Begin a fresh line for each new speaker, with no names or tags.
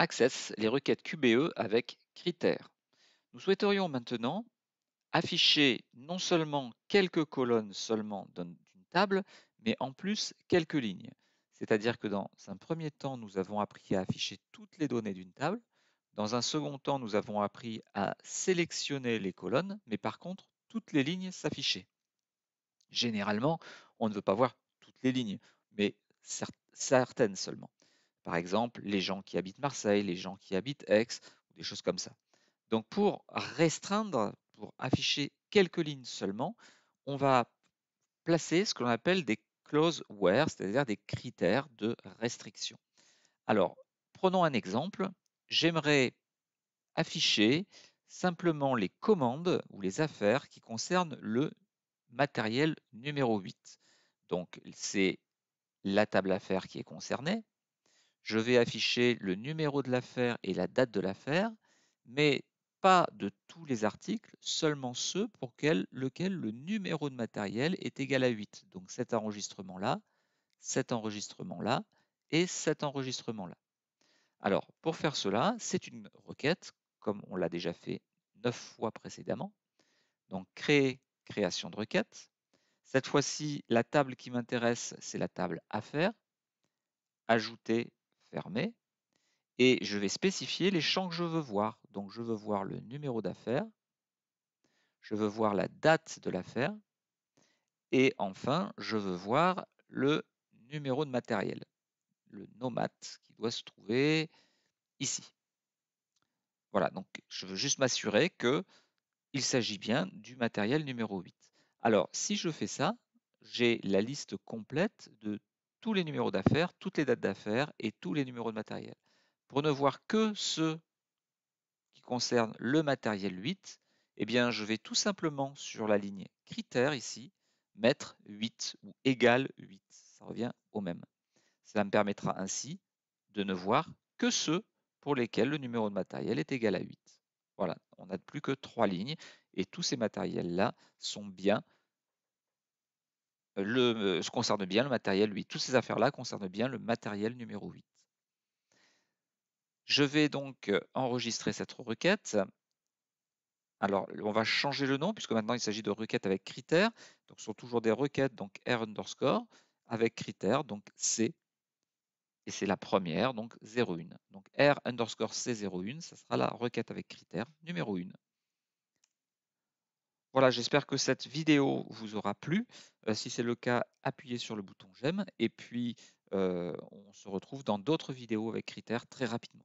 Access les requêtes QBE avec critères. Nous souhaiterions maintenant afficher non seulement quelques colonnes seulement d'une table, mais en plus quelques lignes. C'est-à-dire que dans un premier temps, nous avons appris à afficher toutes les données d'une table. Dans un second temps, nous avons appris à sélectionner les colonnes, mais par contre, toutes les lignes s'affichaient. Généralement, on ne veut pas voir toutes les lignes, mais certaines seulement. Par exemple, les gens qui habitent Marseille, les gens qui habitent Aix, ou des choses comme ça. Donc pour restreindre, pour afficher quelques lignes seulement, on va placer ce que l'on appelle des clauses where, c'est-à-dire des critères de restriction. Alors, prenons un exemple. J'aimerais afficher simplement les commandes ou les affaires qui concernent le matériel numéro 8. Donc, c'est la table affaires qui est concernée, je vais afficher le numéro de l'affaire et la date de l'affaire, mais pas de tous les articles, seulement ceux pour lesquels le numéro de matériel est égal à 8. Donc cet enregistrement-là, cet enregistrement-là et cet enregistrement-là. Alors, pour faire cela, c'est une requête, comme on l'a déjà fait 9 fois précédemment. Donc, créer, création de requête. Cette fois-ci, la table qui m'intéresse, c'est la table affaires. Ajouter fermé, et je vais spécifier les champs que je veux voir. Donc je veux voir le numéro d'affaires, je veux voir la date de l'affaire, et enfin, je veux voir le numéro de matériel, le nomad qui doit se trouver ici. Voilà, donc je veux juste m'assurer que il s'agit bien du matériel numéro 8. Alors, si je fais ça, j'ai la liste complète de tous les numéros d'affaires, toutes les dates d'affaires et tous les numéros de matériel. Pour ne voir que ceux qui concernent le matériel 8, eh bien, je vais tout simplement sur la ligne critère ici, mettre 8 ou égal 8. Ça revient au même. Cela me permettra ainsi de ne voir que ceux pour lesquels le numéro de matériel est égal à 8. Voilà, on n'a plus que trois lignes et tous ces matériels-là sont bien euh, ce concerne bien le matériel, 8. Toutes ces affaires-là concernent bien le matériel numéro 8. Je vais donc euh, enregistrer cette requête. Alors, on va changer le nom, puisque maintenant il s'agit de requêtes avec critères. Donc, ce sont toujours des requêtes, donc R underscore, avec critères, donc C. Et c'est la première, donc 01. Donc, R underscore C01, ça sera la requête avec critères numéro 1. Voilà, j'espère que cette vidéo vous aura plu. Euh, si c'est le cas, appuyez sur le bouton j'aime et puis euh, on se retrouve dans d'autres vidéos avec critères très rapidement.